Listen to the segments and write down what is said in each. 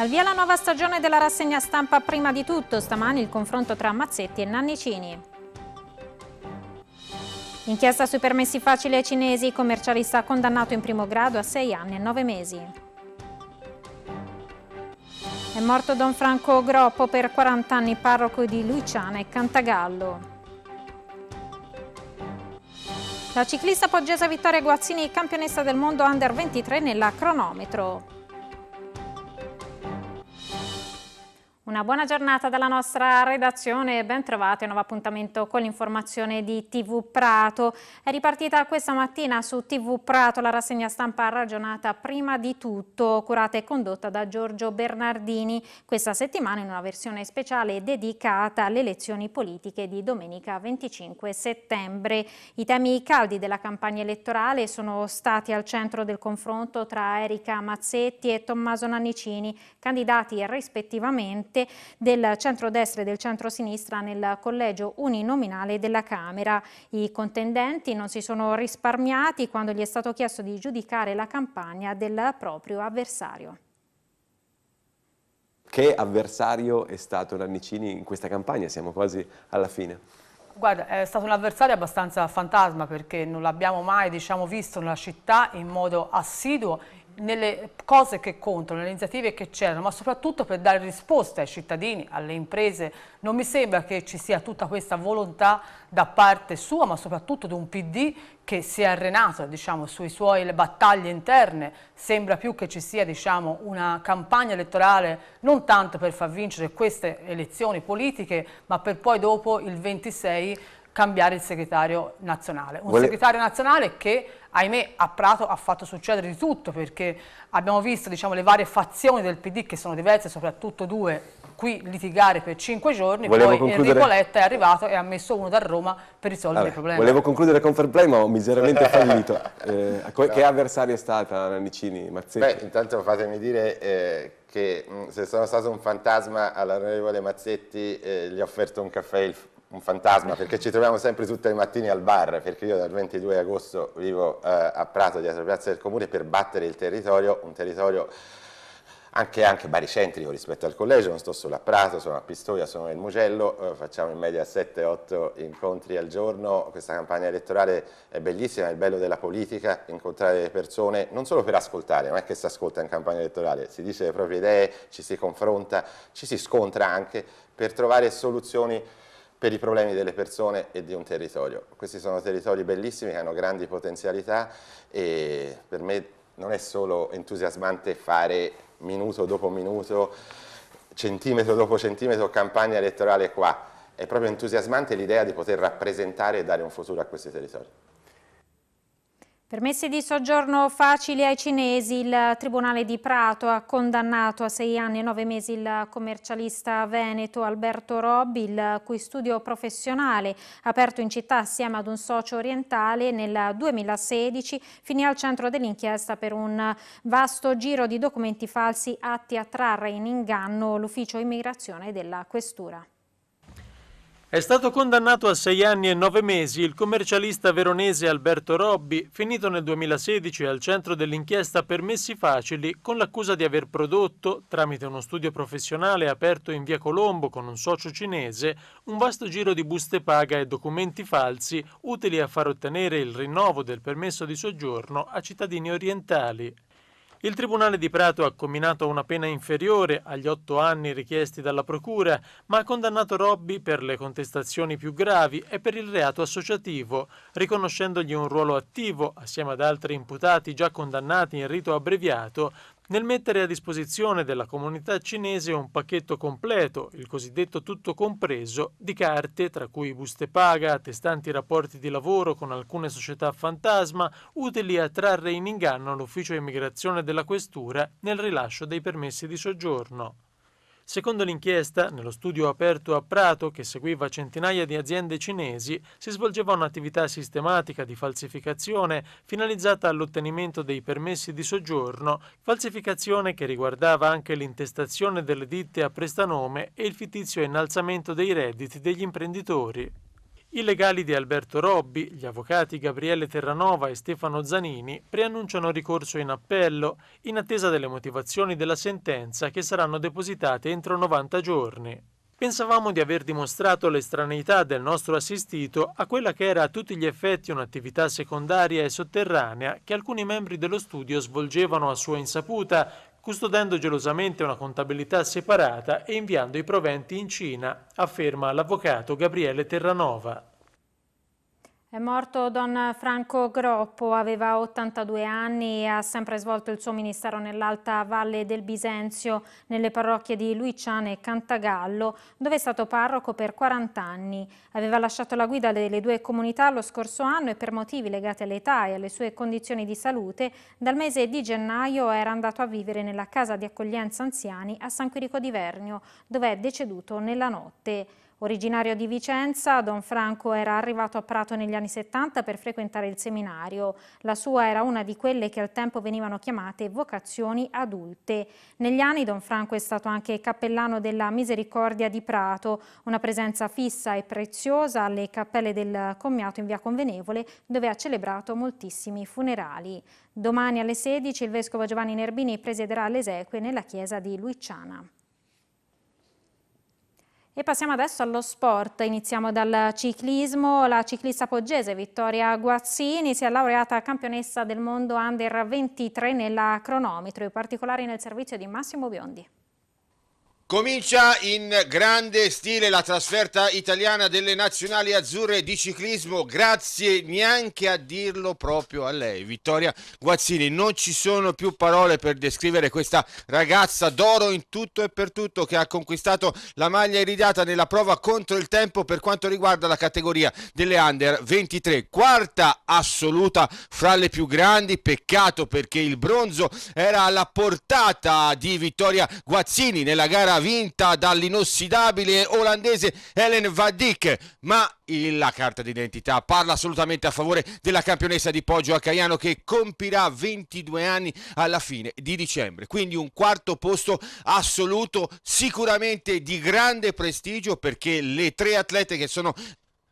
Al via la nuova stagione della rassegna stampa prima di tutto, stamani il confronto tra Mazzetti e Nannicini. Inchiesta sui permessi facili ai cinesi, commercialista condannato in primo grado a 6 anni e 9 mesi. È morto Don Franco Groppo per 40 anni parroco di Luciana e Cantagallo. La ciclista poggiese Vittoria Guazzini, campionessa del mondo under 23 nella cronometro. Una buona giornata dalla nostra redazione, e ben trovati, un nuovo appuntamento con l'informazione di TV Prato. È ripartita questa mattina su TV Prato la rassegna stampa ragionata prima di tutto, curata e condotta da Giorgio Bernardini, questa settimana in una versione speciale dedicata alle elezioni politiche di domenica 25 settembre. I temi caldi della campagna elettorale sono stati al centro del confronto tra Erika Mazzetti e Tommaso Nannicini, candidati rispettivamente esponente del centrodestra e del centrosinistra nel collegio uninominale della Camera. I contendenti non si sono risparmiati quando gli è stato chiesto di giudicare la campagna del proprio avversario. Che avversario è stato Lannicini in questa campagna? Siamo quasi alla fine. Guarda, è stato un avversario abbastanza fantasma perché non l'abbiamo mai diciamo, visto nella città in modo assiduo nelle cose che contano, nelle iniziative che c'erano, ma soprattutto per dare risposte ai cittadini, alle imprese. Non mi sembra che ci sia tutta questa volontà da parte sua, ma soprattutto di un PD che si è arrenato diciamo, sui suoi battaglie interne. Sembra più che ci sia diciamo, una campagna elettorale non tanto per far vincere queste elezioni politiche, ma per poi dopo il 26 cambiare il segretario nazionale. Un Vuole... segretario nazionale che, ahimè, a Prato ha fatto succedere di tutto, perché abbiamo visto diciamo, le varie fazioni del PD, che sono diverse, soprattutto due, qui litigare per cinque giorni, Volevo poi concludere... Enrico Letta è arrivato e ha messo uno da Roma per risolvere allora, i problemi. Volevo concludere con Fair Play, ma ho miseramente fallito. Eh, no. Che avversaria è stata Nannicini, Mazzetti? Beh, intanto fatemi dire... Eh, che se sono stato un fantasma all'onorevole Mazzetti eh, gli ho offerto un caffè il un fantasma perché ci troviamo sempre tutte le mattine al bar perché io dal 22 agosto vivo eh, a Prato dietro Piazza del Comune per battere il territorio, un territorio anche, anche baricentrico rispetto al collegio, non sto solo a Prato, sono a Pistoia, sono nel Mugello, eh, facciamo in media 7-8 incontri al giorno, questa campagna elettorale è bellissima, è il bello della politica, incontrare le persone non solo per ascoltare, non è che si ascolta in campagna elettorale, si dice le proprie idee, ci si confronta, ci si scontra anche per trovare soluzioni per i problemi delle persone e di un territorio. Questi sono territori bellissimi che hanno grandi potenzialità e per me non è solo entusiasmante fare minuto dopo minuto, centimetro dopo centimetro campagna elettorale qua, è proprio entusiasmante l'idea di poter rappresentare e dare un futuro a questi territori. Permessi di soggiorno facili ai cinesi, il Tribunale di Prato ha condannato a sei anni e nove mesi il commercialista veneto Alberto Robbi, il cui studio professionale, aperto in città assieme ad un socio orientale nel 2016, finì al centro dell'inchiesta per un vasto giro di documenti falsi atti a trarre in inganno l'ufficio immigrazione della Questura. È stato condannato a sei anni e nove mesi il commercialista veronese Alberto Robbi, finito nel 2016 al centro dell'inchiesta Permessi Facili con l'accusa di aver prodotto, tramite uno studio professionale aperto in via Colombo con un socio cinese, un vasto giro di buste paga e documenti falsi utili a far ottenere il rinnovo del permesso di soggiorno a cittadini orientali. Il Tribunale di Prato ha comminato una pena inferiore agli otto anni richiesti dalla Procura, ma ha condannato Robby per le contestazioni più gravi e per il reato associativo, riconoscendogli un ruolo attivo, assieme ad altri imputati già condannati in rito abbreviato, nel mettere a disposizione della comunità cinese un pacchetto completo, il cosiddetto tutto compreso, di carte, tra cui buste paga, attestanti rapporti di lavoro con alcune società fantasma, utili a trarre in inganno l'ufficio immigrazione della questura nel rilascio dei permessi di soggiorno. Secondo l'inchiesta, nello studio aperto a Prato, che seguiva centinaia di aziende cinesi, si svolgeva un'attività sistematica di falsificazione finalizzata all'ottenimento dei permessi di soggiorno, falsificazione che riguardava anche l'intestazione delle ditte a prestanome e il fittizio innalzamento dei redditi degli imprenditori. I legali di Alberto Robbi, gli avvocati Gabriele Terranova e Stefano Zanini preannunciano ricorso in appello in attesa delle motivazioni della sentenza che saranno depositate entro 90 giorni. Pensavamo di aver dimostrato l'estraneità del nostro assistito a quella che era a tutti gli effetti un'attività secondaria e sotterranea che alcuni membri dello studio svolgevano a sua insaputa custodendo gelosamente una contabilità separata e inviando i proventi in Cina, afferma l'avvocato Gabriele Terranova. È morto Don Franco Groppo, aveva 82 anni e ha sempre svolto il suo ministero nell'alta valle del Bisenzio, nelle parrocchie di Luiciane e Cantagallo, dove è stato parroco per 40 anni. Aveva lasciato la guida delle due comunità lo scorso anno e per motivi legati all'età e alle sue condizioni di salute, dal mese di gennaio era andato a vivere nella casa di accoglienza anziani a San Quirico di Vernio, dove è deceduto nella notte. Originario di Vicenza, Don Franco era arrivato a Prato negli anni 70 per frequentare il seminario. La sua era una di quelle che al tempo venivano chiamate vocazioni adulte. Negli anni Don Franco è stato anche cappellano della Misericordia di Prato, una presenza fissa e preziosa alle cappelle del commiato in via Convenevole, dove ha celebrato moltissimi funerali. Domani alle 16 il vescovo Giovanni Nerbini presiederà le esequie nella chiesa di Luiciana. E passiamo adesso allo sport, iniziamo dal ciclismo, la ciclista poggese Vittoria Guazzini si è laureata campionessa del mondo Under 23 nella cronometro, in particolare nel servizio di Massimo Biondi. Comincia in grande stile la trasferta italiana delle nazionali azzurre di ciclismo, grazie neanche a dirlo proprio a lei, Vittoria Guazzini. Non ci sono più parole per descrivere questa ragazza d'oro in tutto e per tutto che ha conquistato la maglia iridata nella prova contro il tempo per quanto riguarda la categoria delle under 23, quarta assoluta fra le più grandi. Peccato perché il bronzo era alla portata di Vittoria Guazzini nella gara vinta dall'inossidabile olandese Helen Van Dijk, ma la carta d'identità parla assolutamente a favore della campionessa di Poggio a Caiano che compirà 22 anni alla fine di dicembre, quindi un quarto posto assoluto sicuramente di grande prestigio perché le tre atlete che sono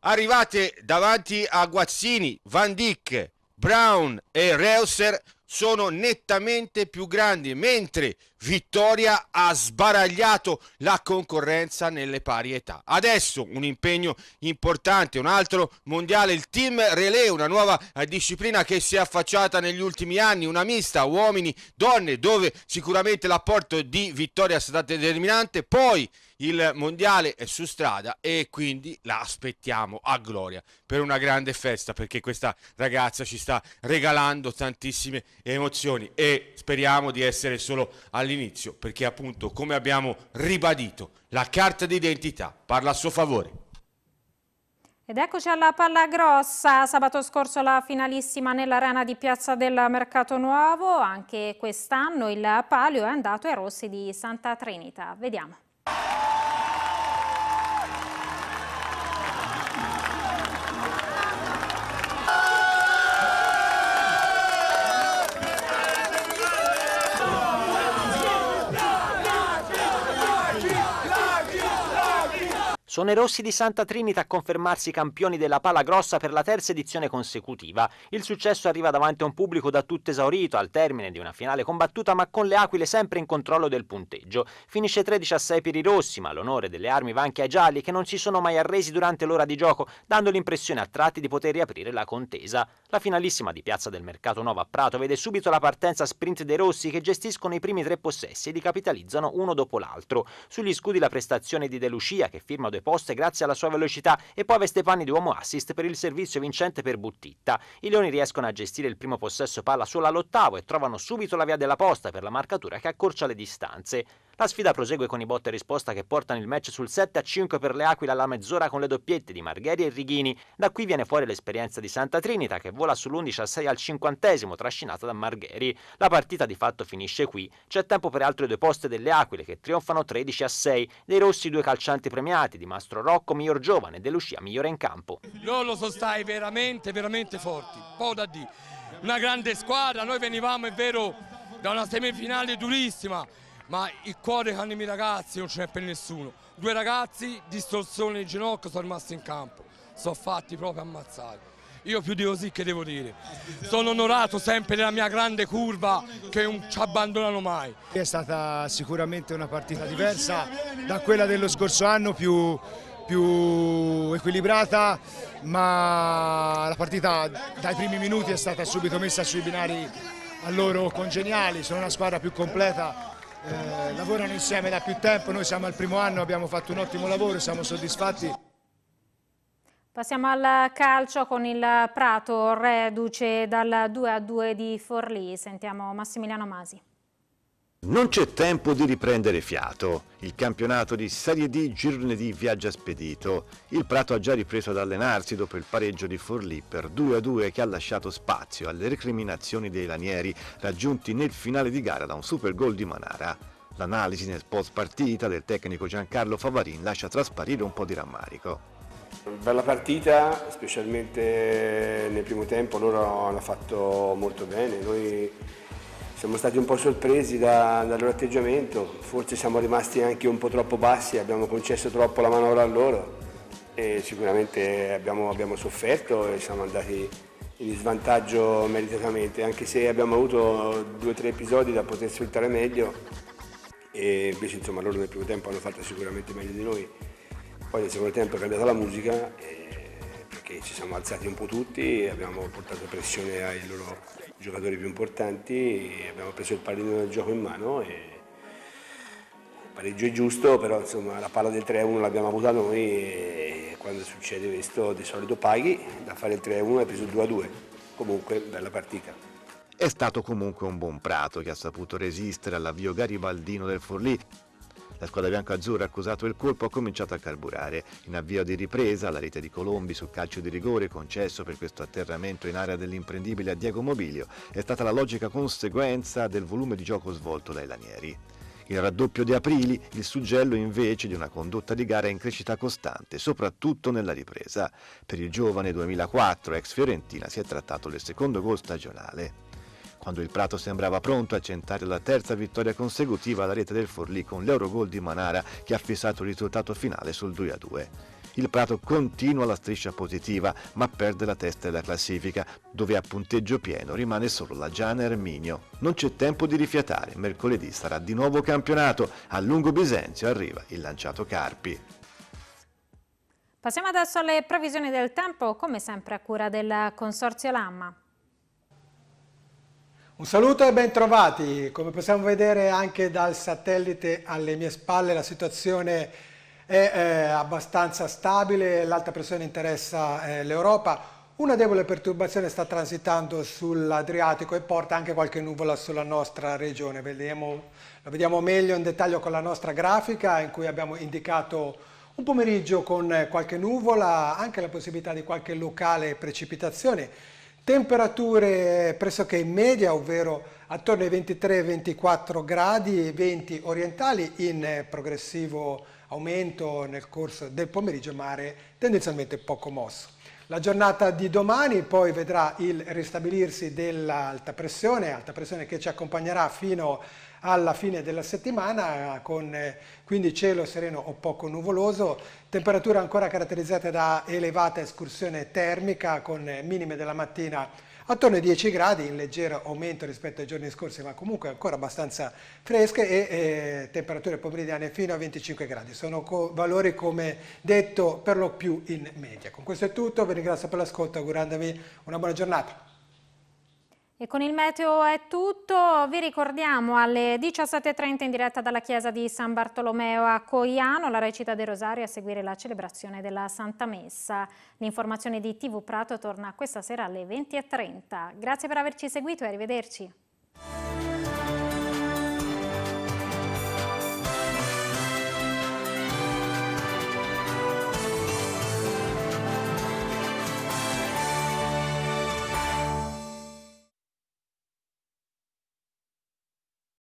arrivate davanti a Guazzini, Van Dyck, Brown e Reuser sono nettamente più grandi, mentre Vittoria ha sbaragliato la concorrenza nelle pari età. Adesso un impegno importante, un altro mondiale, il team relay, una nuova disciplina che si è affacciata negli ultimi anni, una mista uomini-donne, dove sicuramente l'apporto di Vittoria è stato determinante. Poi il mondiale è su strada e quindi la aspettiamo a gloria per una grande festa perché questa ragazza ci sta regalando tantissime emozioni e speriamo di essere solo all'inizio perché appunto come abbiamo ribadito la carta d'identità parla a suo favore. Ed eccoci alla palla grossa, sabato scorso la finalissima nell'arena di Piazza del Mercato Nuovo, anche quest'anno il palio è andato ai rossi di Santa Trinita, vediamo. Sono i rossi di Santa Trinita a confermarsi campioni della pala grossa per la terza edizione consecutiva. Il successo arriva davanti a un pubblico da tutto esaurito al termine di una finale combattuta ma con le aquile sempre in controllo del punteggio. Finisce 13 a 6 per i rossi, ma l'onore delle armi va anche ai gialli che non si sono mai arresi durante l'ora di gioco, dando l'impressione a tratti di poter riaprire la contesa. La finalissima di Piazza del Mercato Nova a Prato vede subito la partenza sprint dei rossi che gestiscono i primi tre possessi e li capitalizzano uno dopo l'altro. Sugli scudi la prestazione di De Lucia che firma due poste grazie alla sua velocità e poi Vestepani di uomo assist per il servizio vincente per Buttitta. I Leoni riescono a gestire il primo possesso palla solo all'ottavo e trovano subito la via della posta per la marcatura che accorcia le distanze. La sfida prosegue con i botte e risposta che portano il match sul 7 a 5 per le Aquila alla mezz'ora con le doppiette di Margheri e Righini. Da qui viene fuori l'esperienza di Santa Trinita che vola sull'11 a 6 al 50 trascinata da Margheri. La partita di fatto finisce qui. C'è tempo per altre due poste delle Aquile che trionfano 13 a 6. Dei Rossi due calcianti premiati di Mastro Rocco miglior giovane e De Lucia migliore in campo. Loro sono stati veramente veramente forti. Po' da dire. Una grande squadra, noi venivamo è vero da una semifinale durissima ma il cuore che hanno i miei ragazzi non ce n'è per nessuno. Due ragazzi, distorsione di ginocchio, sono rimasti in campo, sono fatti proprio ammazzare. Io più di così che devo dire. Sono onorato sempre della mia grande curva che non ci abbandonano mai. È stata sicuramente una partita diversa da quella dello scorso anno, più, più equilibrata, ma la partita dai primi minuti è stata subito messa sui binari a loro congeniali, sono una squadra più completa eh, lavorano insieme da più tempo, noi siamo al primo anno, abbiamo fatto un ottimo lavoro, siamo soddisfatti. Passiamo al calcio con il Prato, reduce dal 2 a 2 di Forlì. Sentiamo Massimiliano Masi. Non c'è tempo di riprendere fiato. Il campionato di Serie D Girone di viaggia spedito. Il Prato ha già ripreso ad allenarsi dopo il pareggio di Forlì per 2-2 che ha lasciato spazio alle recriminazioni dei lanieri raggiunti nel finale di gara da un super gol di Manara. L'analisi nel post partita del tecnico Giancarlo Favarin lascia trasparire un po' di rammarico. Bella partita, specialmente nel primo tempo loro hanno fatto molto bene. Noi siamo stati un po' sorpresi da, dal loro atteggiamento, forse siamo rimasti anche un po' troppo bassi, abbiamo concesso troppo la manovra a loro e sicuramente abbiamo, abbiamo sofferto e siamo andati in svantaggio meritatamente, anche se abbiamo avuto due o tre episodi da poter sfruttare meglio e invece insomma loro nel primo tempo hanno fatto sicuramente meglio di noi, poi nel secondo tempo è cambiata la musica. E perché ci siamo alzati un po' tutti, abbiamo portato pressione ai loro giocatori più importanti, abbiamo preso il pallino del gioco in mano e il pareggio è giusto, però insomma, la palla del 3-1 l'abbiamo avuta noi e quando succede questo di solito paghi, da fare il 3-1 hai preso il 2-2, comunque bella partita. È stato comunque un buon prato che ha saputo resistere all'avvio garibaldino del Forlì la squadra bianco-azzurra ha accusato il colpo ha cominciato a carburare. In avvio di ripresa, la rete di Colombi sul calcio di rigore concesso per questo atterramento in area dell'imprendibile a Diego Mobilio è stata la logica conseguenza del volume di gioco svolto dai lanieri. Il raddoppio di Aprili, il suggello invece di una condotta di gara in crescita costante, soprattutto nella ripresa. Per il giovane 2004 ex Fiorentina si è trattato del secondo gol stagionale. Quando il Prato sembrava pronto a centrare la terza vittoria consecutiva alla rete del Forlì con l'Eurogol di Manara che ha fissato il risultato finale sul 2-2. Il Prato continua la striscia positiva ma perde la testa della classifica dove a punteggio pieno rimane solo la Giana Erminio. Non c'è tempo di rifiatare, mercoledì sarà di nuovo campionato, a lungo Bisenzio arriva il lanciato Carpi. Passiamo adesso alle previsioni del tempo, come sempre a cura del Consorzio Lamma. Un saluto e bentrovati. Come possiamo vedere anche dal satellite alle mie spalle la situazione è eh, abbastanza stabile, l'alta pressione interessa eh, l'Europa. Una debole perturbazione sta transitando sull'Adriatico e porta anche qualche nuvola sulla nostra regione. Vediamo, la vediamo meglio in dettaglio con la nostra grafica in cui abbiamo indicato un pomeriggio con qualche nuvola, anche la possibilità di qualche locale precipitazione temperature pressoché in media, ovvero attorno ai 23-24 gradi venti orientali in eh, progressivo aumento nel corso del pomeriggio, mare tendenzialmente poco mosso. La giornata di domani poi vedrà il ristabilirsi dell'alta pressione, alta pressione che ci accompagnerà fino alla fine della settimana con eh, quindi cielo sereno o poco nuvoloso, temperature ancora caratterizzate da elevata escursione termica con eh, minime della mattina attorno ai 10 gradi, in leggero aumento rispetto ai giorni scorsi, ma comunque ancora abbastanza fresche e eh, temperature pomeridiane fino a 25 gradi. Sono co valori, come detto, per lo più in media. Con questo è tutto, vi ringrazio per l'ascolto, augurandovi una buona giornata. E con il meteo è tutto, vi ricordiamo alle 17.30 in diretta dalla chiesa di San Bartolomeo a Coiano, la recita del Rosario a seguire la celebrazione della Santa Messa. L'informazione di TV Prato torna questa sera alle 20.30. Grazie per averci seguito e arrivederci.